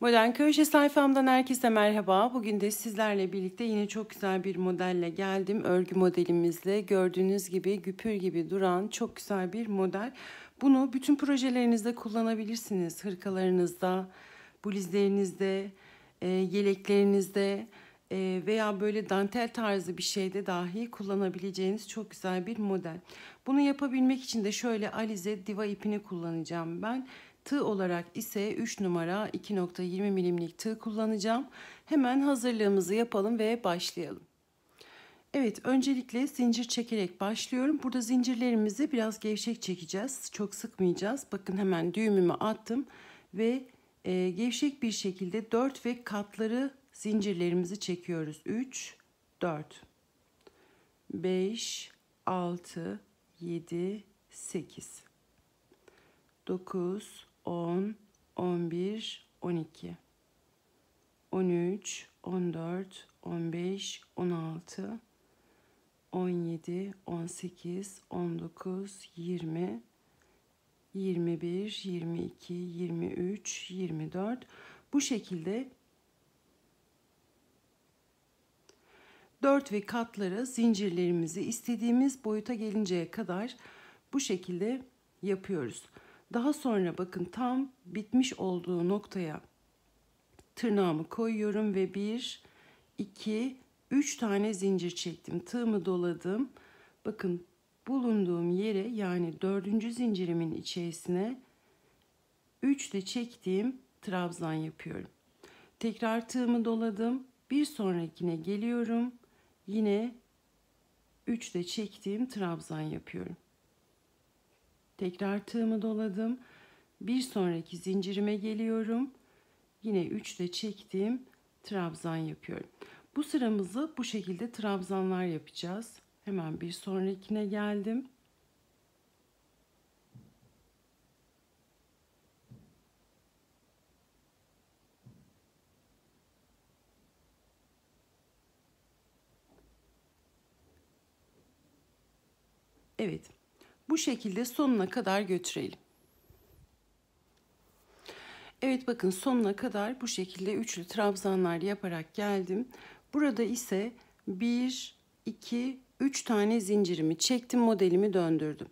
Modern Köşe sayfamdan herkese merhaba. Bugün de sizlerle birlikte yine çok güzel bir modelle geldim. Örgü modelimizle gördüğünüz gibi güpür gibi duran çok güzel bir model. Bunu bütün projelerinizde kullanabilirsiniz. Hırkalarınızda, blizlerinizde, yeleklerinizde e, veya böyle dantel tarzı bir şeyde dahi kullanabileceğiniz çok güzel bir model. Bunu yapabilmek için de şöyle alize diva ipini kullanacağım ben. Ben Tığ olarak ise 3 numara 2.20 milimlik tığ kullanacağım. Hemen hazırlığımızı yapalım ve başlayalım. Evet öncelikle zincir çekerek başlıyorum. Burada zincirlerimizi biraz gevşek çekeceğiz. Çok sıkmayacağız. Bakın hemen düğümümü attım ve e, gevşek bir şekilde 4 ve katları zincirlerimizi çekiyoruz. 3, 4, 5, 6, 7, 8, 9, 10, 11, 12, 13, 14, 15, 16, 17, 18, 19, 20, 21, 22, 23, 24 bu şekilde 4 ve katları zincirlerimizi istediğimiz boyuta gelinceye kadar bu şekilde yapıyoruz. Daha sonra bakın tam bitmiş olduğu noktaya tırnağımı koyuyorum ve bir, iki, üç tane zincir çektim. Tığımı doladım. Bakın bulunduğum yere yani dördüncü zincirimin içerisine de çektiğim trabzan yapıyorum. Tekrar tığımı doladım. Bir sonrakine geliyorum. Yine de çektiğim trabzan yapıyorum. Tekrar tığımı doladım. Bir sonraki zincirime geliyorum. Yine 3'te çektiğim trabzan yapıyorum. Bu sıramızı bu şekilde trabzanlar yapacağız. Hemen bir sonrakine geldim. Evet. Bu şekilde sonuna kadar götürelim. Evet bakın sonuna kadar bu şekilde üçlü trabzanlar yaparak geldim. Burada ise 1, 2, 3 tane zincirimi çektim modelimi döndürdüm.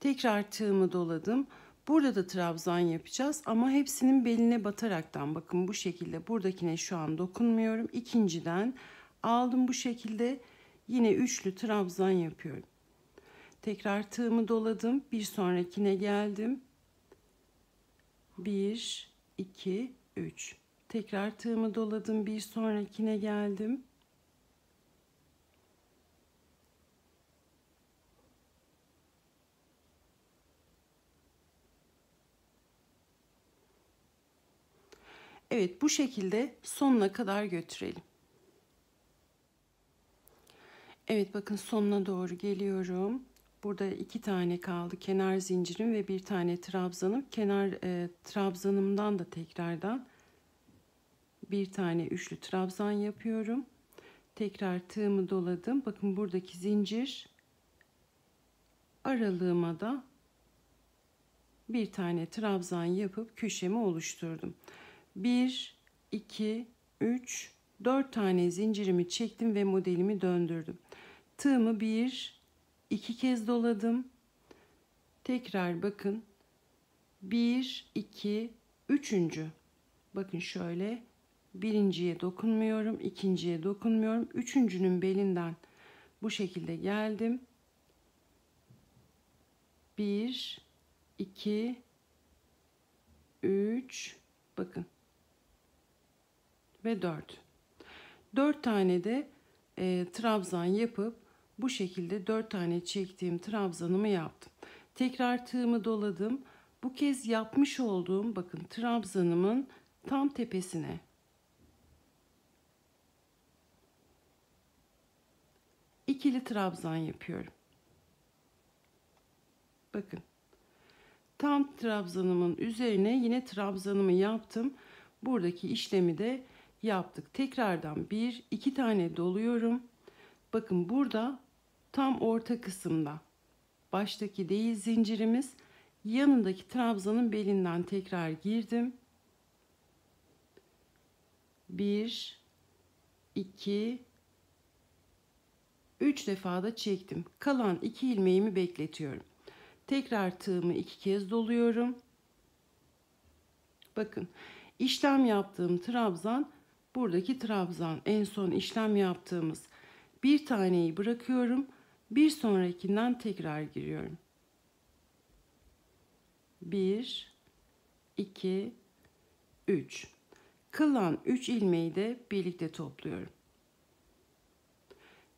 Tekrar tığımı doladım. Burada da trabzan yapacağız ama hepsinin beline bataraktan bakın bu şekilde buradakine şu an dokunmuyorum. İkinciden aldım bu şekilde yine üçlü trabzan yapıyorum. Tekrar tığımı doladım. Bir sonrakine geldim. 1, 2, 3. Tekrar tığımı doladım. Bir sonrakine geldim. Evet bu şekilde sonuna kadar götürelim. Evet bakın sonuna doğru geliyorum. Burada iki tane kaldı. Kenar zincirim ve bir tane trabzanım. Kenar e, trabzanımdan da tekrardan bir tane üçlü trabzan yapıyorum. Tekrar tığımı doladım. Bakın buradaki zincir aralığıma da bir tane trabzan yapıp köşemi oluşturdum. 1, 2, 3, 4 tane zincirimi çektim ve modelimi döndürdüm. Tığımı 1, iki kez doladım. Tekrar bakın. 1, 2, üçüncü. Bakın şöyle. Birinciye dokunmuyorum, ikinciye dokunmuyorum. Üçüncünün belinden bu şekilde geldim. 1, 2, 3, bakın. Ve 4. 4 tane de e, trabzan yapıp bu şekilde dört tane çektiğim trabzanımı yaptım. Tekrar tığımı doladım. Bu kez yapmış olduğum bakın trabzanımın tam tepesine ikili trabzan yapıyorum. Bakın. Tam trabzanımın üzerine yine trabzanımı yaptım. Buradaki işlemi de yaptık. Tekrardan bir iki tane doluyorum. Bakın burada tam orta kısımda. Baştaki değil zincirimiz yanındaki trabzanın belinden tekrar girdim. 1 2 3 defa da çektim. Kalan 2 ilmeğimi bekletiyorum. Tekrar tığımı 2 kez doluyorum. Bakın işlem yaptığım trabzan buradaki trabzan en son işlem yaptığımız bir taneyi bırakıyorum. Bir sonrakinden tekrar giriyorum. 1 2 3 Kalan 3 ilmeği de birlikte topluyorum.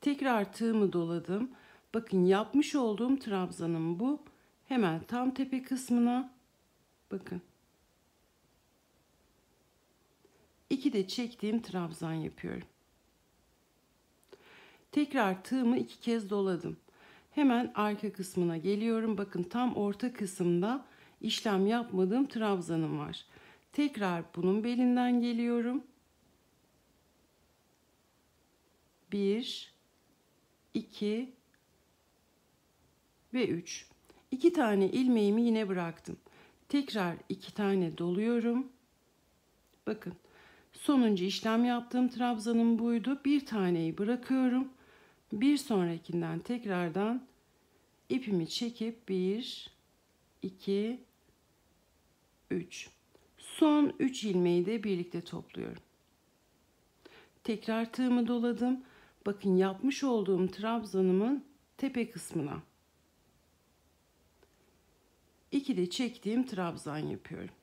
Tekrar tığımı doladım. Bakın yapmış olduğum trabzanım bu. Hemen tam tepe kısmına bakın. 2 de çektiğim trabzan yapıyorum. Tekrar tığımı iki kez doladım. Hemen arka kısmına geliyorum. Bakın tam orta kısımda işlem yapmadığım trabzanım var. Tekrar bunun belinden geliyorum. 1 2 ve 3. 2 tane ilmeğimi yine bıraktım. Tekrar 2 tane doluyorum. Bakın sonuncu işlem yaptığım trabzanım buydu. Bir taneyi bırakıyorum. Bir sonrakinden tekrardan ipimi çekip 1 2 3 son 3 ilmeği de birlikte topluyorum. Tekrar tığımı doladım. Bakın yapmış olduğum trabzanımın tepe kısmına. 2 de çektiğim trabzan yapıyorum.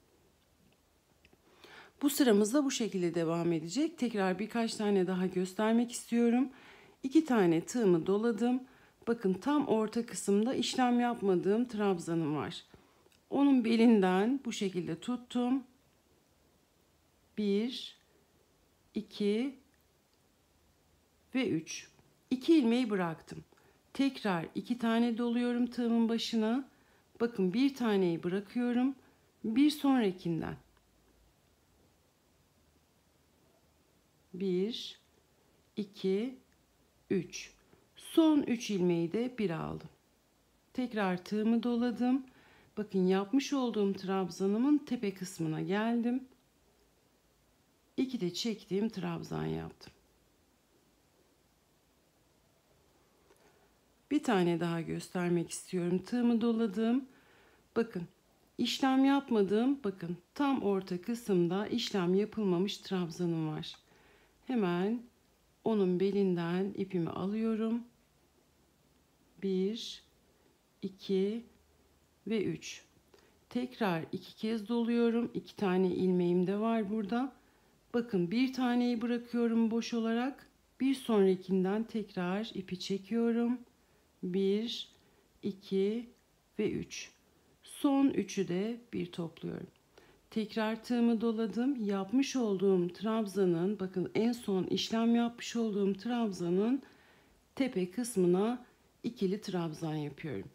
Bu sıramız da bu şekilde devam edecek. Tekrar birkaç tane daha göstermek istiyorum. 2 tane tığımı doladım. Bakın tam orta kısımda işlem yapmadığım trabzanım var. Onun belinden bu şekilde tuttum. 1 2 ve 3. 2 ilmeği bıraktım. Tekrar 2 tane doluyorum tığımın başına. Bakın bir taneyi bırakıyorum. Bir sonrakinden. 1 2 3. Son 3 ilmeği de bir aldım. Tekrar tığımı doladım. Bakın yapmış olduğum trabzanımın tepe kısmına geldim. 2 de çektiğim trabzan yaptım. Bir tane daha göstermek istiyorum. Tığımı doladım. Bakın işlem yapmadığım bakın tam orta kısımda işlem yapılmamış trabzanım var. Hemen onun belinden ipimi alıyorum. 1 2 ve 3. Tekrar iki kez doluyorum. 2 tane ilmeğim de var burada. Bakın bir taneyi bırakıyorum boş olarak. Bir sonrakinden tekrar ipi çekiyorum. 1 2 ve 3. Son üçü de bir topluyorum tekrar tığımı doladım. Yapmış olduğum trabzanın bakın en son işlem yapmış olduğum trabzanın tepe kısmına ikili trabzan yapıyorum.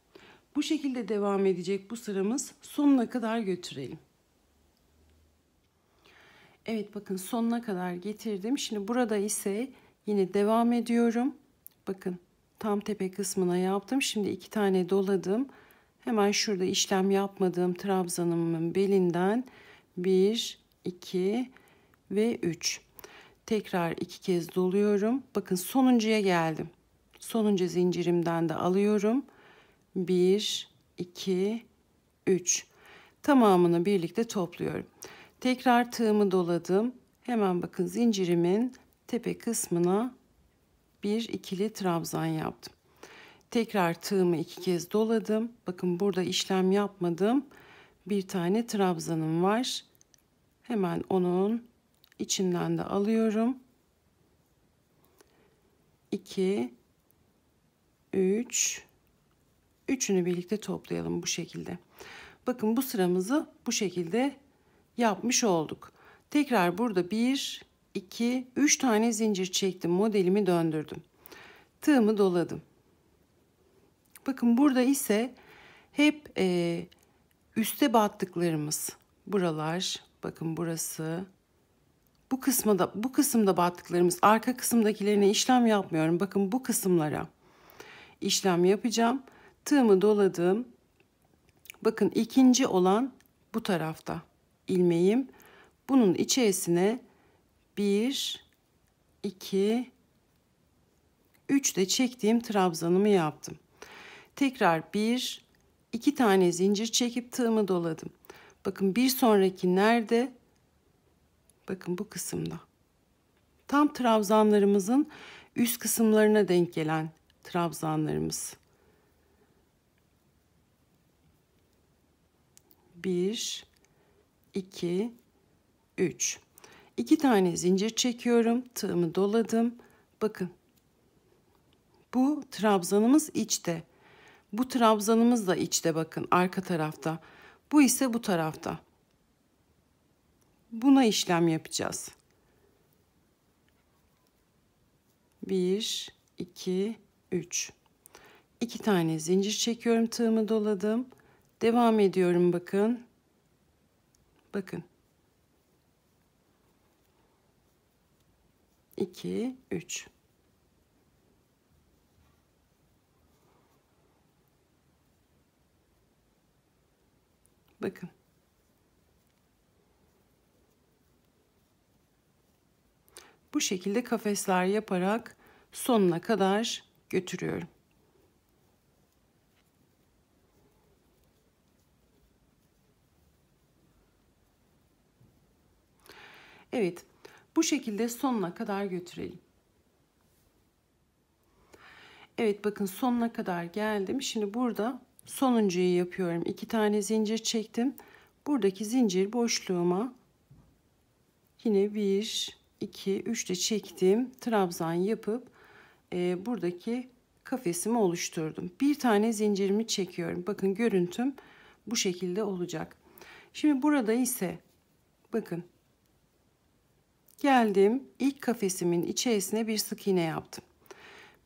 Bu şekilde devam edecek bu sıramız sonuna kadar götürelim. Evet bakın sonuna kadar getirdim. Şimdi burada ise yine devam ediyorum. Bakın tam tepe kısmına yaptım. Şimdi iki tane doladım. Hemen şurada işlem yapmadığım trabzanımın belinden 1, 2 ve 3. Tekrar iki kez doluyorum. Bakın sonuncuya geldim. Sonuncu zincirimden de alıyorum. 1, 2, 3. Tamamını birlikte topluyorum. Tekrar tığımı doladım. Hemen bakın zincirimin tepe kısmına bir ikili trabzan yaptım. Tekrar tığımı iki kez doladım. Bakın burada işlem yapmadım. Bir tane trabzanım var. Hemen onun içinden de alıyorum. 2 3 üçünü birlikte toplayalım bu şekilde. Bakın bu sıramızı bu şekilde yapmış olduk. Tekrar burada 1 2 3 tane zincir çektim. Modelimi döndürdüm. Tığımı doladım. Bakın burada ise hep e, üste battıklarımız buralar bakın burası bu kısmada bu kısımda battıklarımız arka kısımdakilerine işlem yapmıyorum. Bakın bu kısımlara işlem yapacağım. Tığımı doladım. Bakın ikinci olan bu tarafta ilmeğim. Bunun içerisine 1 2 3 de çektiğim trabzanımı yaptım. Tekrar bir, iki tane zincir çekip tığımı doladım. Bakın bir sonraki nerede? Bakın bu kısımda. Tam trabzanlarımızın üst kısımlarına denk gelen trabzanlarımız. Bir, iki, üç. İki tane zincir çekiyorum. Tığımı doladım. Bakın. Bu trabzanımız içte. Bu trabzanımız da içte bakın arka tarafta. Bu ise bu tarafta. Buna işlem yapacağız. 1, 2, 3. 2 tane zincir çekiyorum tığımı doladım. Devam ediyorum bakın. Bakın. 2, 3. Bakın. Bu şekilde kafesler yaparak sonuna kadar götürüyorum. Evet, bu şekilde sonuna kadar götürelim. Evet bakın sonuna kadar geldim. Şimdi burada sonuncuyu yapıyorum. İki tane zincir çektim. Buradaki zincir boşluğuma yine bir, iki, üç de çektim. trabzan yapıp e, buradaki kafesimi oluşturdum. Bir tane zincirimi çekiyorum. Bakın görüntüm bu şekilde olacak. Şimdi burada ise bakın geldim ilk kafesimin içerisine bir sık iğne yaptım.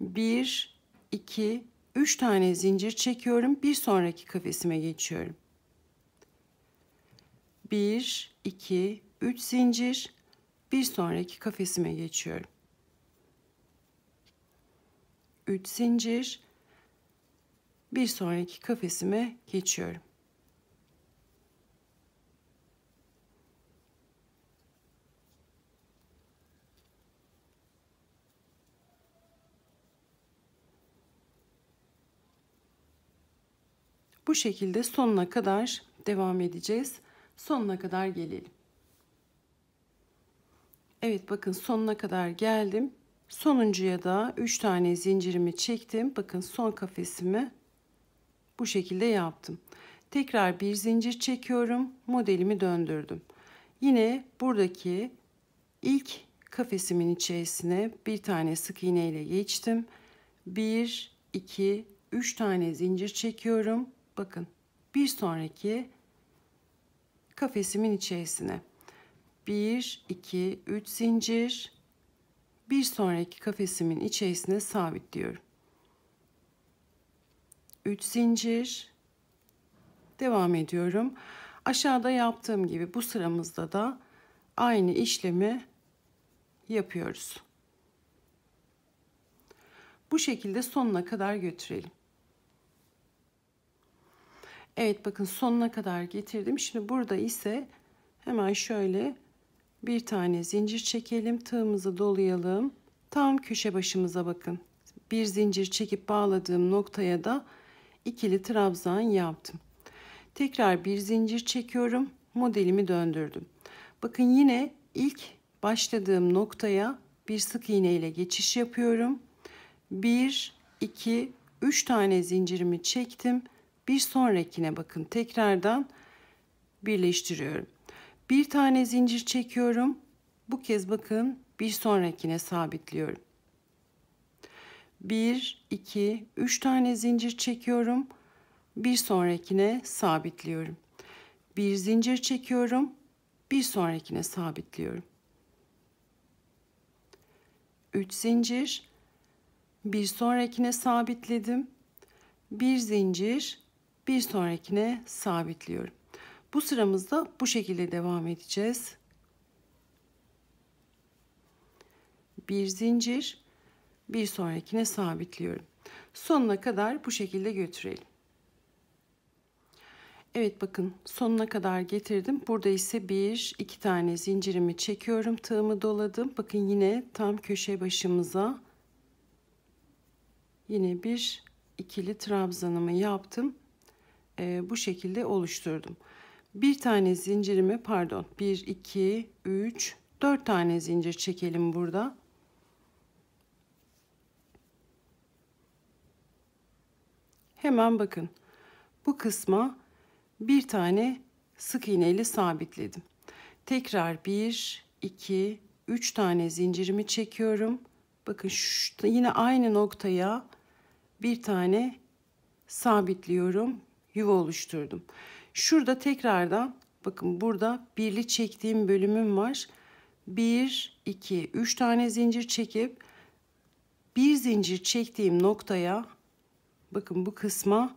Bir, iki. 3 tane zincir çekiyorum. Bir sonraki kafesime geçiyorum. 1, 2, 3 zincir. Bir sonraki kafesime geçiyorum. 3 zincir. Bir sonraki kafesime geçiyorum. Bu şekilde sonuna kadar devam edeceğiz. Sonuna kadar gelelim. Evet bakın sonuna kadar geldim. Sonuncuya da 3 tane zincirimi çektim. Bakın son kafesimi bu şekilde yaptım. Tekrar bir zincir çekiyorum. Modelimi döndürdüm. Yine buradaki ilk kafesimin içerisine bir tane sık iğne ile geçtim. 1 2 3 tane zincir çekiyorum. Bakın bir sonraki kafesimin içerisine 1, 2, 3 zincir bir sonraki kafesimin içerisine sabitliyorum. 3 zincir devam ediyorum. Aşağıda yaptığım gibi bu sıramızda da aynı işlemi yapıyoruz. Bu şekilde sonuna kadar götürelim. Evet bakın sonuna kadar getirdim. Şimdi burada ise hemen şöyle bir tane zincir çekelim. Tığımızı dolayalım. Tam köşe başımıza bakın. Bir zincir çekip bağladığım noktaya da ikili trabzan yaptım. Tekrar bir zincir çekiyorum. Modelimi döndürdüm. Bakın yine ilk başladığım noktaya bir sık iğne ile geçiş yapıyorum. 1, 2, 3 tane zincirimi çektim. Bir sonrakine bakın tekrardan birleştiriyorum. Bir tane zincir çekiyorum. Bu kez bakın bir sonrakine sabitliyorum. 1, 2, 3 tane zincir çekiyorum. Bir sonrakine sabitliyorum. Bir zincir çekiyorum. Bir sonrakine sabitliyorum. 3 zincir. Bir sonrakine sabitledim. Bir zincir bir sonrakine sabitliyorum. Bu sıramızda bu şekilde devam edeceğiz. Bir zincir, bir sonrakine sabitliyorum. Sonuna kadar bu şekilde götürelim. Evet bakın sonuna kadar getirdim. Burada ise bir iki tane zincirimi çekiyorum. Tığımı doladım. Bakın yine tam köşe başımıza yine bir ikili trabzanımı yaptım e, bu şekilde oluşturdum. Bir tane zincirimi pardon 1, 2, 3, 4 tane zincir çekelim burada. Hemen bakın bu kısma bir tane sık iğneyle sabitledim. Tekrar 1, 2, 3 tane zincirimi çekiyorum. Bakın şu, yine aynı noktaya bir tane sabitliyorum yuva oluşturdum. Şurada tekrardan bakın burada birli çektiğim bölümüm var. 1, 2, 3 tane zincir çekip bir zincir çektiğim noktaya bakın bu kısma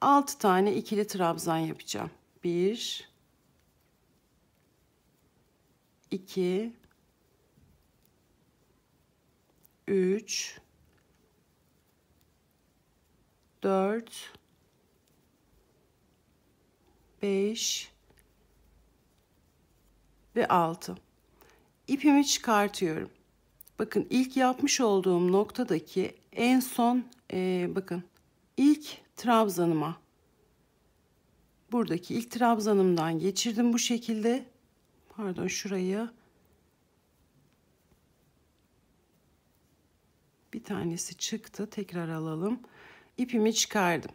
6 tane ikili trabzan yapacağım. 1 2 3 4 5 ve 6. İpimi çıkartıyorum. Bakın ilk yapmış olduğum noktadaki en son e, bakın ilk trabzanıma buradaki ilk trabzanımdan geçirdim bu şekilde. Pardon şurayı bir tanesi çıktı tekrar alalım. İpimi çıkardım.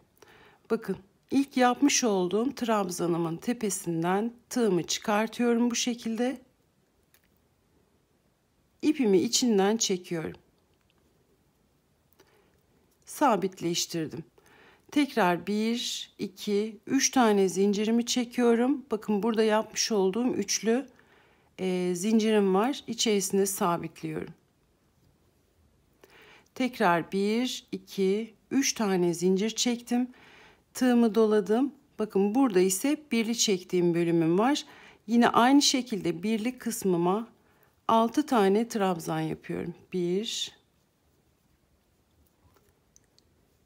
Bakın İlk yapmış olduğum trabzanımın tepesinden tığımı çıkartıyorum bu şekilde. İpimi içinden çekiyorum. Sabitleştirdim. Tekrar 1, 2, 3 tane zincirimi çekiyorum. Bakın burada yapmış olduğum üçlü e, zincirim var. İçerisine sabitliyorum. Tekrar 1, 2, 3 tane zincir çektim tığımı doladım. Bakın burada ise birli çektiğim bölümüm var. Yine aynı şekilde birlik kısmıma 6 tane trabzan yapıyorum. 1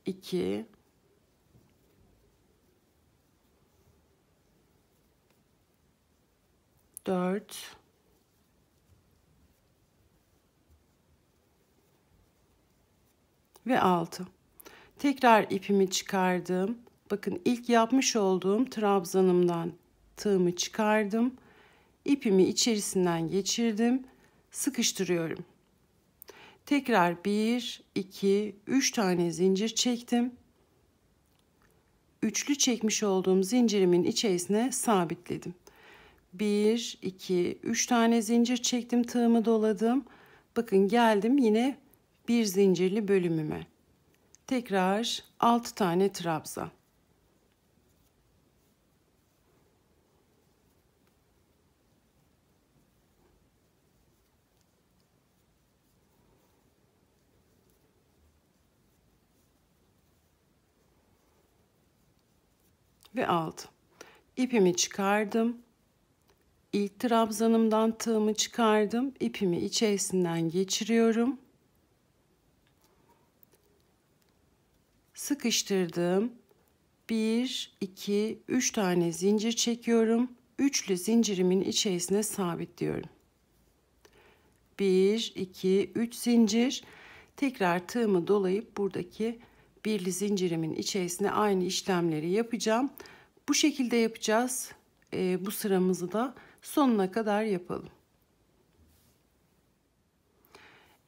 2 4 ve 6. Tekrar ipimi çıkardım. Bakın ilk yapmış olduğum trabzanımdan tığımı çıkardım. İpimi içerisinden geçirdim. Sıkıştırıyorum. Tekrar 1, 2, 3 tane zincir çektim. Üçlü çekmiş olduğum zincirimin içerisine sabitledim. 1, 2, 3 tane zincir çektim tığımı doladım. Bakın geldim yine bir zincirli bölümüme. Tekrar 6 tane trabzan. ve aldım. İpimi çıkardım. İlk trabzanımdan tığımı çıkardım. İpimi içerisinden geçiriyorum. Sıkıştırdım. 1, 2, 3 tane zincir çekiyorum. Üçlü zincirimin içerisine sabitliyorum. 1, 2, 3 zincir. Tekrar tığımı dolayıp buradaki birli zincirimin içerisine aynı işlemleri yapacağım. Bu şekilde yapacağız. E, bu sıramızı da sonuna kadar yapalım.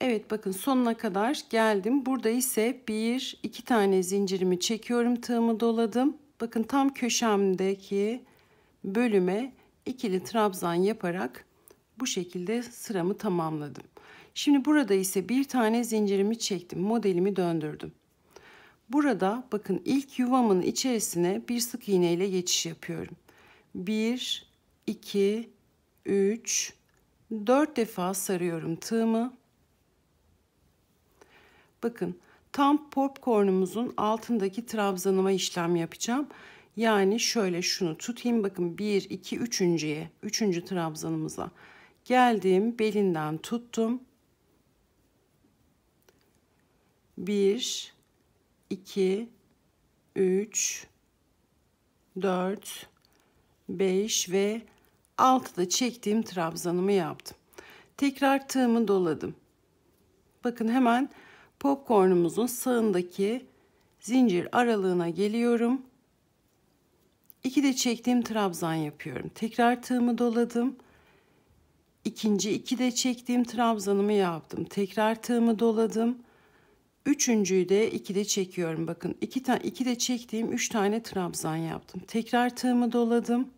Evet bakın sonuna kadar geldim. Burada ise bir iki tane zincirimi çekiyorum. Tığımı doladım. Bakın tam köşemdeki bölüme ikili trabzan yaparak bu şekilde sıramı tamamladım. Şimdi burada ise bir tane zincirimi çektim. Modelimi döndürdüm. Burada bakın ilk yuvamın içerisine bir sık iğne ile geçiş yapıyorum. 1, 2, 3, 4 defa sarıyorum tığımı. Bakın tam popcornumuzun altındaki trabzanıma işlem yapacağım. Yani şöyle şunu tutayım bakın 1, 2, 3.ye 3. trabzanımıza geldim belinden tuttum. 1, 2, 3, 4, 5 ve 6'da çektiğim trabzanımı yaptım. Tekrar tığımı doladım. Bakın hemen popcornumuzun sağındaki zincir aralığına geliyorum. 2 de çektiğim trabzan yapıyorum. Tekrar tığımı doladım. İkinci iki de çektiğim trabzanımı yaptım. Tekrar tığımı doladım. Üçüncüyü de ikili çekiyorum. Bakın iki tane iki de çektiğim üç tane trabzan yaptım. Tekrar tığımı doladım.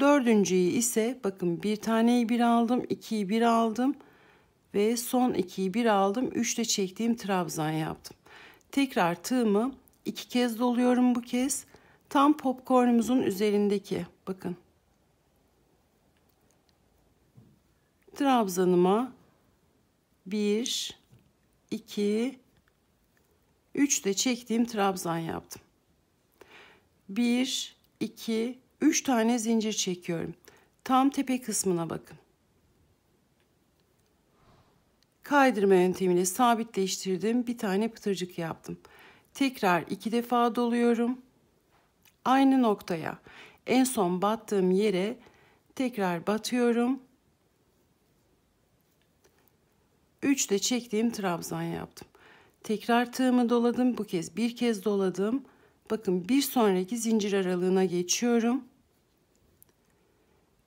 Dördüncüyü ise bakın bir taneyi bir aldım, ikiyi bir aldım ve son ikiyi bir aldım. Üçte çektiğim trabzan yaptım. Tekrar tığımı iki kez doluyorum bu kez. Tam popcornumuzun üzerindeki bakın. Trabzanıma bir 2 3 de çektiğim trabzan yaptım. 1 2 3 tane zincir çekiyorum. Tam tepe kısmına bakın. Kaydırma yöntemiyle sabitleştirdim. Bir tane pıtırcık yaptım. Tekrar iki defa doluyorum. Aynı noktaya en son battığım yere tekrar batıyorum 3 de çektiğim trabzan yaptım. Tekrar tığımı doladım. Bu kez bir kez doladım. Bakın bir sonraki zincir aralığına geçiyorum.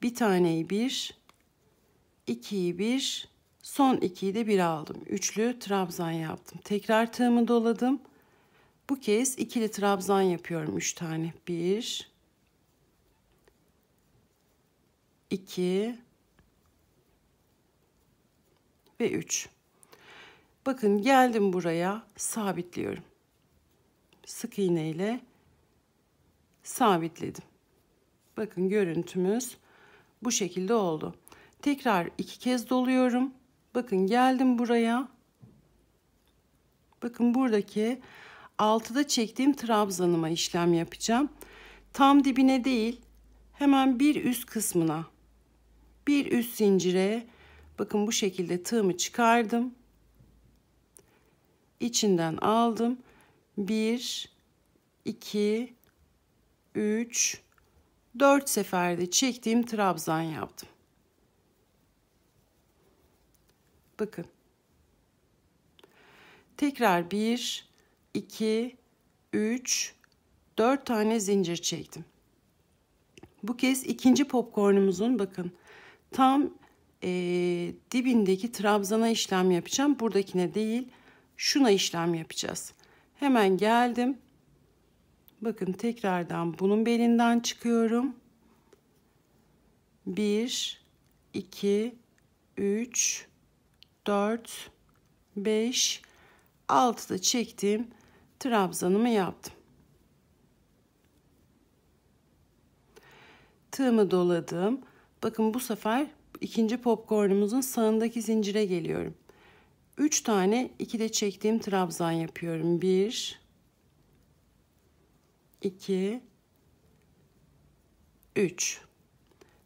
Bir taneyi bir, ikiyi bir, son ikiyi de bir aldım. Üçlü trabzan yaptım. Tekrar tığımı doladım. Bu kez ikili trabzan yapıyorum. Üç tane. Bir, iki, ve 3. Bakın geldim buraya sabitliyorum. Sık iğne ile sabitledim. Bakın görüntümüz bu şekilde oldu. Tekrar iki kez doluyorum. Bakın geldim buraya. Bakın buradaki 6'da çektiğim trabzanıma işlem yapacağım. Tam dibine değil hemen bir üst kısmına bir üst zincire Bakın bu şekilde tığımı çıkardım. İçinden aldım. 1 2 3 4 seferde çektiğim trabzan yaptım. Bakın. Tekrar 1 2 3 4 tane zincir çektim. Bu kez ikinci popkornumuzun bakın tam e, dibindeki trabzana işlem yapacağım. Buradakine değil şuna işlem yapacağız. Hemen geldim. Bakın tekrardan bunun belinden çıkıyorum. 1, 2, 3, 4, 5, 6 da çektiğim trabzanımı yaptım. Tığımı doladım. Bakın bu sefer ikinci popcornumuzun sağındaki zincire geliyorum. Üç tane iki de çektiğim trabzan yapıyorum. Bir, iki, üç.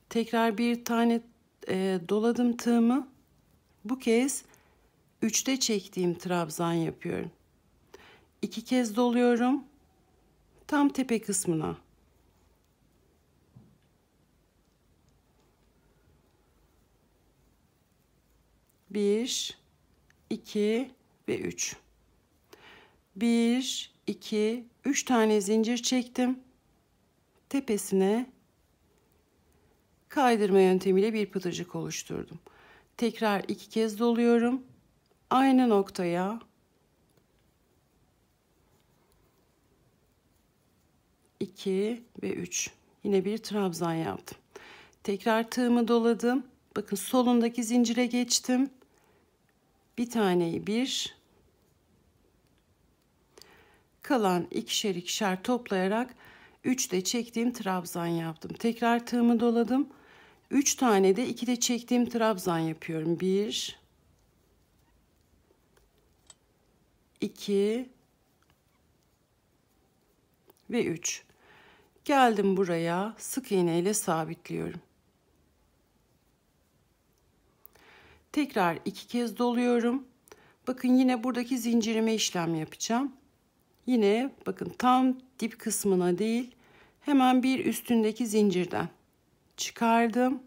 Tekrar bir tane e, doladım tığımı. Bu kez 3'te çektiğim trabzan yapıyorum. İki kez doluyorum. Tam tepe kısmına. 1, 2 ve 3. 1, 2, 3 tane zincir çektim. Tepesine kaydırma yöntemiyle bir pıtırcık oluşturdum. Tekrar iki kez doluyorum. Aynı noktaya iki ve üç. Yine bir trabzan yaptım. Tekrar tığımı doladım. Bakın solundaki zincire geçtim bir taneyi bir kalan ikişer ikişer toplayarak 3 de çektiğim trabzan yaptım. Tekrar tığımı doladım. 3 tane de 2 de çektiğim trabzan yapıyorum. 1 2 ve 3. Geldim buraya sık iğneyle sabitliyorum. tekrar iki kez doluyorum. Bakın yine buradaki zincirime işlem yapacağım. Yine bakın tam dip kısmına değil hemen bir üstündeki zincirden çıkardım.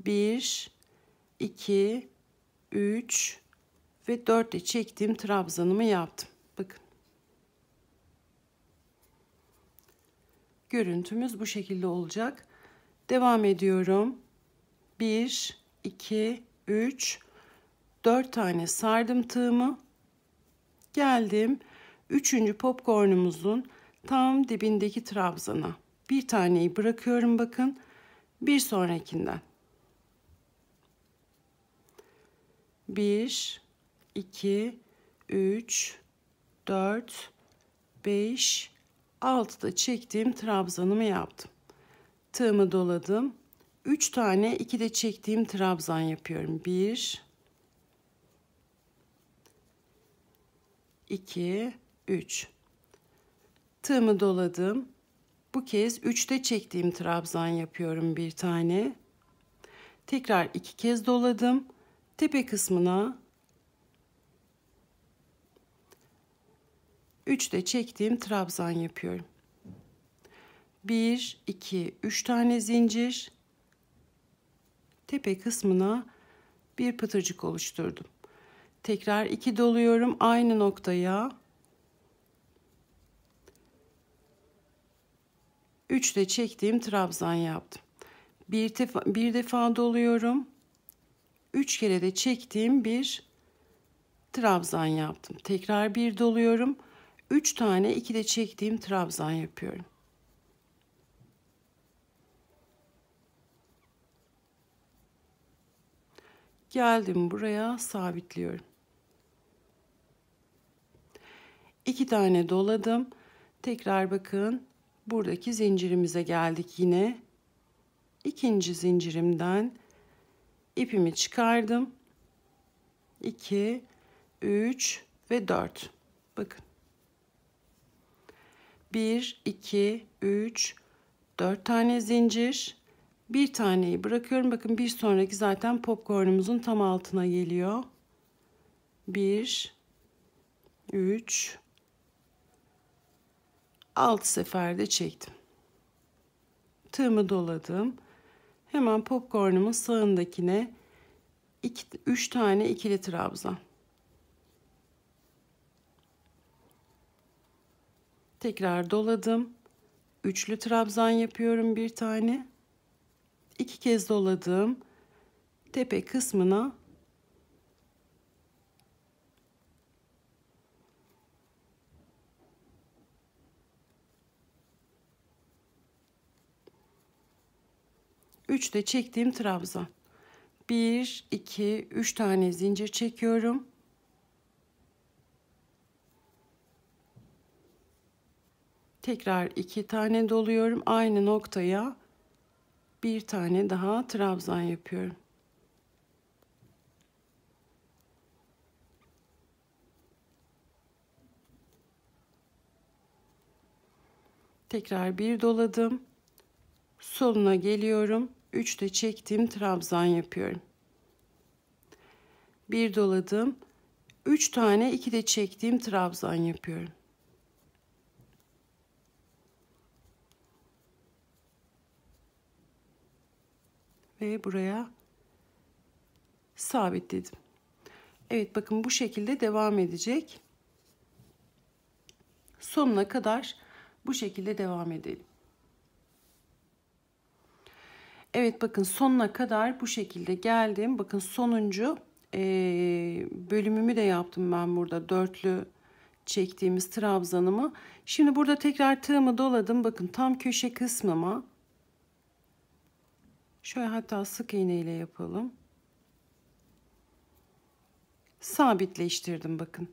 1 2 3 ve 4 ile çektiğim trabzanımı yaptım. Bakın. Görüntümüz bu şekilde olacak. Devam ediyorum. 1, 2, 3, 4 tane sardım tığımı. Geldim 3. popkornumuzun tam dibindeki trabzana. Bir taneyi bırakıyorum bakın. Bir sonrakinden. 1, 2, 3, 4, 5, 6 çektiğim trabzanımı yaptım. Tığımı doladım. 3 tane 2 de çektiğim trabzan yapıyorum. 1 2 3 Tığımı doladım. Bu kez de çektiğim trabzan yapıyorum bir tane. Tekrar iki kez doladım. Tepe kısmına de çektiğim trabzan yapıyorum. 1 2 3 tane zincir tepe kısmına bir pıtırcık oluşturdum. Tekrar iki doluyorum aynı noktaya. Üç de çektiğim trabzan yaptım. Bir defa, bir defa doluyorum. Üç kere de çektiğim bir trabzan yaptım. Tekrar bir doluyorum. Üç tane iki de çektiğim trabzan yapıyorum. Geldim buraya sabitliyorum. İki tane doladım. Tekrar bakın buradaki zincirimize geldik yine. İkinci zincirimden ipimi çıkardım. 2, 3 ve 4. Bakın. 1, 2, 3, 4 tane zincir. Bir taneyi bırakıyorum. Bakın bir sonraki zaten popcornumuzun tam altına geliyor. 1 3 6 seferde çektim. Tığımı doladım. Hemen popcornumun sağındakine 2 3 tane ikili trabzan. Tekrar doladım. Üçlü trabzan yapıyorum bir tane iki kez doladığım tepe kısmına de çektiğim trabzan. Bir, iki, üç tane zincir çekiyorum. Tekrar iki tane doluyorum aynı noktaya bir tane daha trabzan yapıyorum. Tekrar bir doladım. Soluna geliyorum. Üç de çektim trabzan yapıyorum. Bir doladım. Üç tane iki de çektiğim trabzan yapıyorum. ve buraya sabitledim. Evet bakın bu şekilde devam edecek. Sonuna kadar bu şekilde devam edelim. Evet bakın sonuna kadar bu şekilde geldim. Bakın sonuncu e, bölümümü de yaptım ben burada dörtlü çektiğimiz trabzanımı. Şimdi burada tekrar tığımı doladım. Bakın tam köşe kısmıma Şöyle hatta sık iğne ile yapalım. Sabitleştirdim bakın.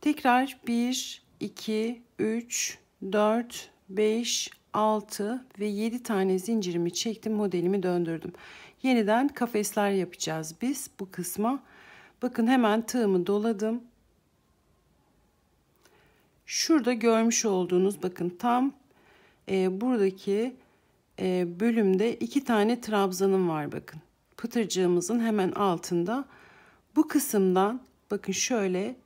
Tekrar 1, 2, 3, 4, 5, 6 ve 7 tane zincirimi çektim. Modelimi döndürdüm. Yeniden kafesler yapacağız biz bu kısma. Bakın hemen tığımı doladım. Şurada görmüş olduğunuz bakın tam e, buradaki e, bölümde iki tane trabzanım var bakın. Pıtırcığımızın hemen altında. Bu kısımdan bakın şöyle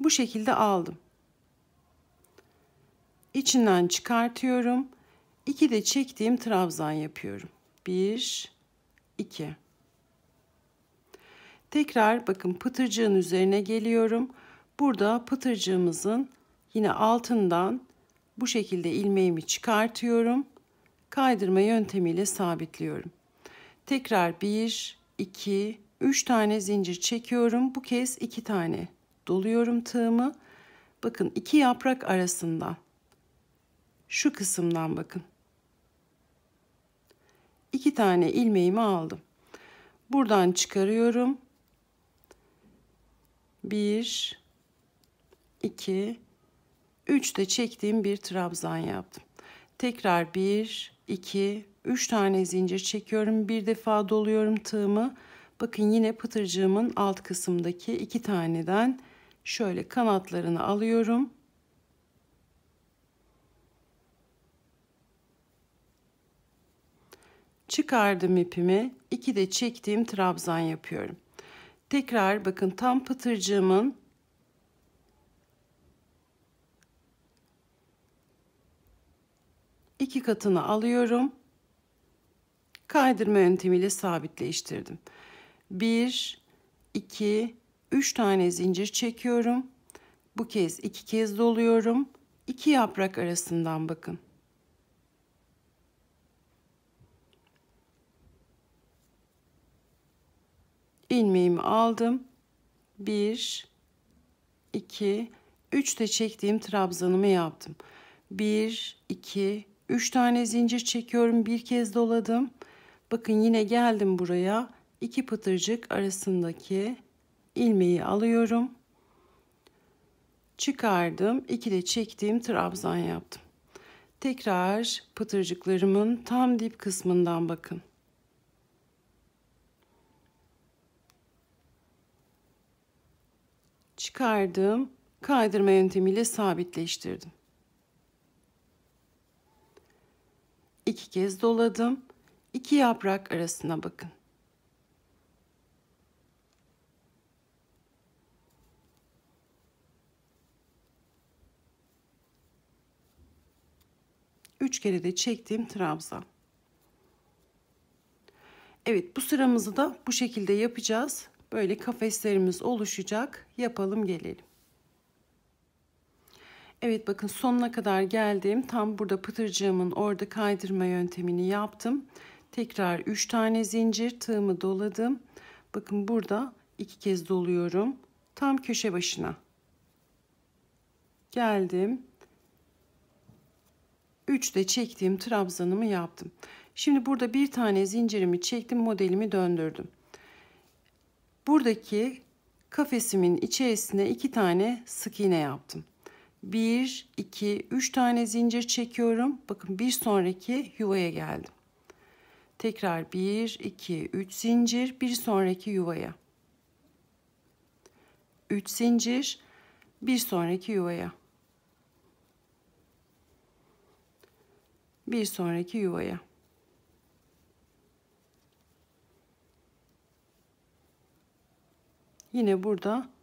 bu şekilde aldım. İçinden çıkartıyorum. İki de çektiğim trabzan yapıyorum. Bir, iki. Tekrar bakın pıtırcığın üzerine geliyorum. Burada pıtırcığımızın yine altından bu şekilde ilmeğimi çıkartıyorum. Kaydırma yöntemiyle sabitliyorum. Tekrar 1, 2, 3 tane zincir çekiyorum. Bu kez 2 tane doluyorum tığımı. Bakın iki yaprak arasından şu kısımdan bakın. 2 tane ilmeğimi aldım. Buradan çıkarıyorum. 1 2, 3 de çektiğim bir trabzan yaptım. Tekrar 1, 2, 3 tane zincir çekiyorum. Bir defa doluyorum tığımı. Bakın yine pıtırcığımın alt kısımdaki iki taneden şöyle kanatlarını alıyorum. Çıkardım ipimi. 2 de çektiğim trabzan yapıyorum. Tekrar bakın tam pıtırcığımın iki katını alıyorum. Kaydırma yöntemiyle sabitleştirdim. Bir, iki, üç tane zincir çekiyorum. Bu kez iki kez doluyorum. İki yaprak arasından bakın. ilmeğimi aldım. 1 2 3 de çektiğim trabzanımı yaptım. 1 2 3 tane zincir çekiyorum. Bir kez doladım. Bakın yine geldim buraya. 2 pıtırcık arasındaki ilmeği alıyorum. Çıkardım. iki de çektiğim trabzan yaptım. Tekrar pıtırcıklarımın tam dip kısmından bakın. Çıkardım. Kaydırma yöntemiyle sabitleştirdim. iki kez doladım. İki yaprak arasına bakın. Üç kere de çektiğim trabzan. Evet bu sıramızı da bu şekilde yapacağız. Böyle kafeslerimiz oluşacak. Yapalım gelelim. Evet bakın sonuna kadar geldim. Tam burada pıtırcığımın orada kaydırma yöntemini yaptım. Tekrar 3 tane zincir tığımı doladım. Bakın burada iki kez doluyorum. Tam köşe başına. Geldim. 3 de çektiğim trabzanımı yaptım. Şimdi burada bir tane zincirimi çektim, modelimi döndürdüm. Buradaki kafesimin içerisine iki tane sık iğne yaptım. 1, 2, 3 tane zincir çekiyorum. Bakın bir sonraki yuvaya geldim. Tekrar 1, 2, 3 zincir bir sonraki yuvaya. 3 zincir bir sonraki yuvaya. Bir sonraki yuvaya. Yine burada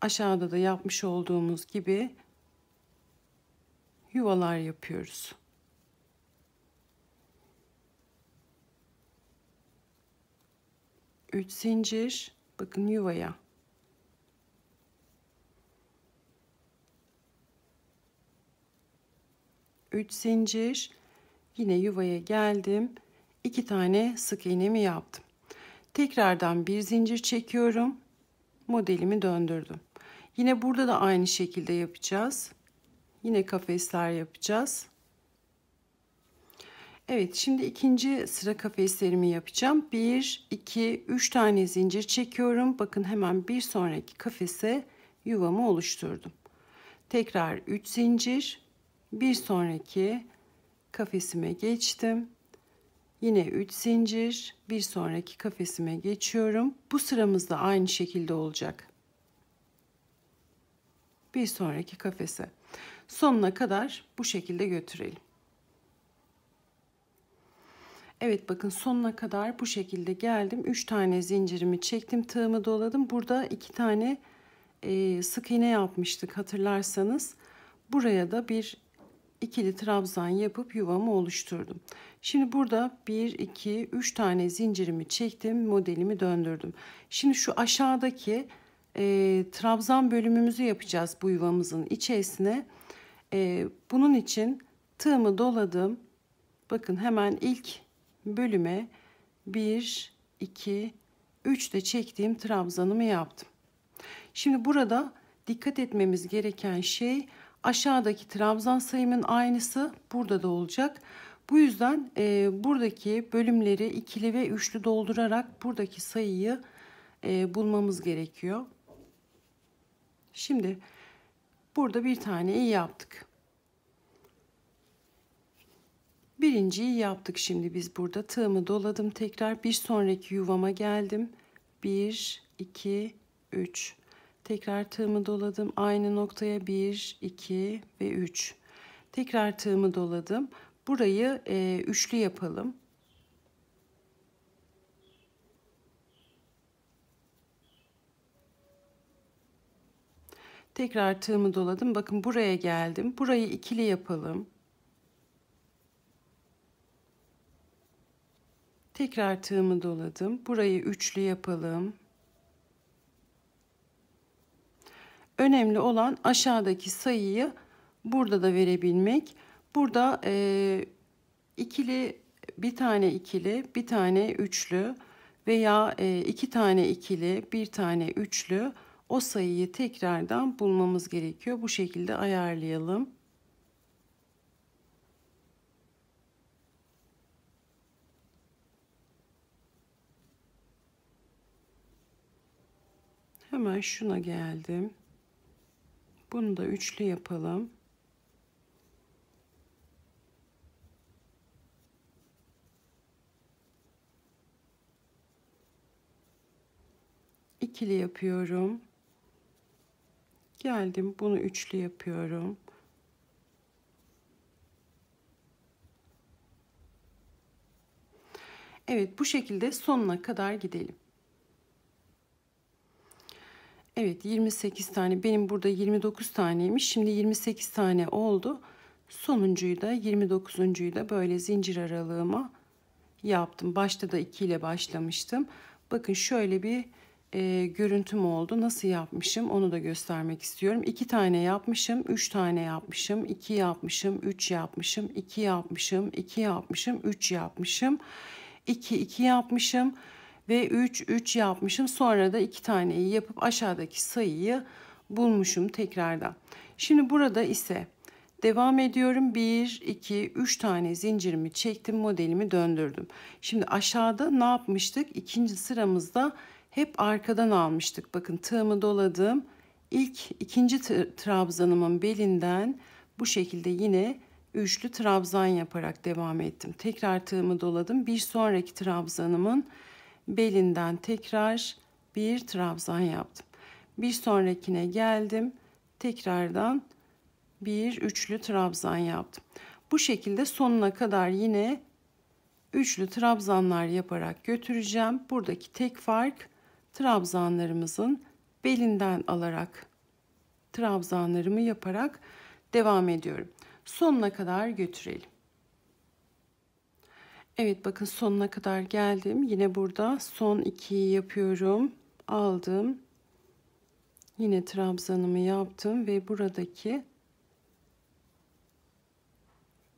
aşağıda da yapmış olduğumuz gibi yuvalar yapıyoruz. Üç zincir bakın yuvaya. Üç zincir yine yuvaya geldim. İki tane sık iğnemi yaptım. Tekrardan bir zincir çekiyorum. Modelimi döndürdüm. Yine burada da aynı şekilde yapacağız. Yine kafesler yapacağız. Evet şimdi ikinci sıra kafeslerimi yapacağım. 1, 2, 3 tane zincir çekiyorum. Bakın hemen bir sonraki kafese yuvamı oluşturdum. Tekrar 3 zincir. Bir sonraki kafesime geçtim. Yine 3 zincir. Bir sonraki kafesime geçiyorum. Bu sıramız da aynı şekilde olacak bir sonraki kafese. Sonuna kadar bu şekilde götürelim. Evet bakın sonuna kadar bu şekilde geldim. 3 tane zincirimi çektim. Tığımı doladım. Burada 2 tane e, sık iğne yapmıştık hatırlarsanız. Buraya da bir ikili trabzan yapıp yuvamı oluşturdum. Şimdi burada 1, 2, 3 tane zincirimi çektim. Modelimi döndürdüm. Şimdi şu aşağıdaki e, trabzan bölümümüzü yapacağız bu yuvamızın içerisine. E, bunun için tığımı doladım. Bakın hemen ilk bölüme 1, 2, 3 de çektiğim trabzanımı yaptım. Şimdi burada dikkat etmemiz gereken şey aşağıdaki trabzan sayımın aynısı burada da olacak. Bu yüzden e, buradaki bölümleri ikili ve üçlü doldurarak buradaki sayıyı e, bulmamız gerekiyor. Şimdi burada bir tane iyi yaptık. Birinciyi yaptık şimdi biz burada. Tığımı doladım tekrar. Bir sonraki yuvama geldim. 1, 2, 3. Tekrar tığımı doladım. Aynı noktaya 1, 2 ve 3. Tekrar tığımı doladım. Burayı e, üçlü yapalım. Tekrar tığımı doladım. Bakın buraya geldim. Burayı ikili yapalım. Tekrar tığımı doladım. Burayı üçlü yapalım. Önemli olan aşağıdaki sayıyı burada da verebilmek. Burada e, ikili bir tane ikili, bir tane üçlü veya e, iki tane ikili, bir tane üçlü o sayıyı tekrardan bulmamız gerekiyor. Bu şekilde ayarlayalım. Hemen şuna geldim. Bunu da üçlü yapalım. İkili yapıyorum. Geldim bunu üçlü yapıyorum. Evet bu şekilde sonuna kadar gidelim. Evet 28 tane benim burada 29 taneymiş. Şimdi 28 tane oldu. Sonuncuyu da 29. da böyle zincir aralığıma yaptım. Başta da 2 ile başlamıştım. Bakın şöyle bir e, görüntüm oldu. Nasıl yapmışım onu da göstermek istiyorum. 2 tane yapmışım, 3 tane yapmışım, 2 yapmışım, 3 yapmışım, 2 yapmışım, 2 yapmışım, 3 yapmışım, 2 2 yapmışım ve 3 3 yapmışım. Sonra da 2 taneyi yapıp aşağıdaki sayıyı bulmuşum tekrardan. Şimdi burada ise Devam ediyorum. 1, 2, 3 tane zincirimi çektim. Modelimi döndürdüm. Şimdi aşağıda ne yapmıştık? İkinci sıramızda hep arkadan almıştık. Bakın tığımı doladım. İlk ikinci trabzanımın belinden bu şekilde yine üçlü trabzan yaparak devam ettim. Tekrar tığımı doladım. Bir sonraki trabzanımın belinden tekrar bir trabzan yaptım. Bir sonrakine geldim. Tekrardan bir üçlü trabzan yaptım. Bu şekilde sonuna kadar yine üçlü trabzanlar yaparak götüreceğim. Buradaki tek fark trabzanlarımızın belinden alarak trabzanlarımı yaparak devam ediyorum. Sonuna kadar götürelim. Evet bakın sonuna kadar geldim. Yine burada son ikiyi yapıyorum. Aldım. Yine trabzanımı yaptım ve buradaki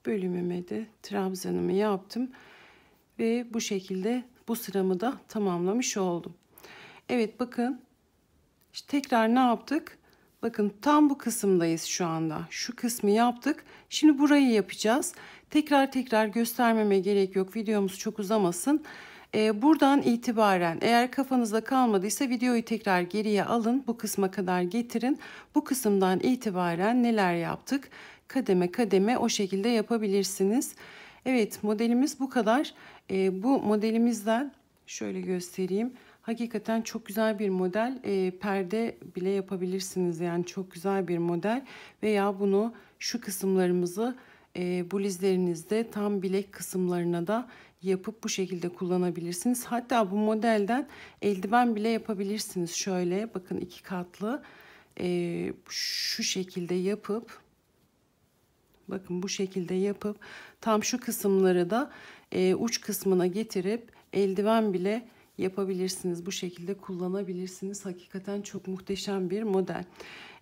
bölümüme de trabzanımı yaptım. Ve bu şekilde bu sıramı da tamamlamış oldum. Evet bakın. İşte tekrar ne yaptık? Bakın tam bu kısımdayız şu anda. Şu kısmı yaptık. Şimdi burayı yapacağız. Tekrar tekrar göstermeme gerek yok. Videomuz çok uzamasın. Ee, buradan itibaren eğer kafanızda kalmadıysa videoyu tekrar geriye alın. Bu kısma kadar getirin. Bu kısımdan itibaren neler yaptık? Kademe kademe o şekilde yapabilirsiniz. Evet modelimiz bu kadar. Ee, bu modelimizden şöyle göstereyim. Hakikaten çok güzel bir model. E, perde bile yapabilirsiniz. Yani çok güzel bir model. Veya bunu şu kısımlarımızı e, blizlerinizde tam bilek kısımlarına da yapıp bu şekilde kullanabilirsiniz. Hatta bu modelden eldiven bile yapabilirsiniz. Şöyle bakın iki katlı e, şu şekilde yapıp bakın bu şekilde yapıp tam şu kısımları da e, uç kısmına getirip eldiven bile yapabilirsiniz. Bu şekilde kullanabilirsiniz. Hakikaten çok muhteşem bir model.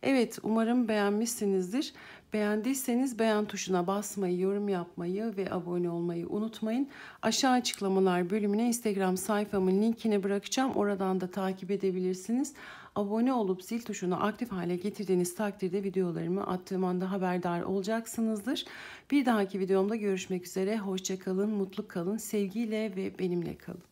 Evet umarım beğenmişsinizdir. Beğendiyseniz beğen tuşuna basmayı, yorum yapmayı ve abone olmayı unutmayın. Aşağı açıklamalar bölümüne Instagram sayfamın linkini bırakacağım. Oradan da takip edebilirsiniz. Abone olup zil tuşunu aktif hale getirdiğiniz takdirde videolarımı attığım anda haberdar olacaksınızdır. Bir dahaki videomda görüşmek üzere. Hoşçakalın, mutlu kalın, sevgiyle ve benimle kalın.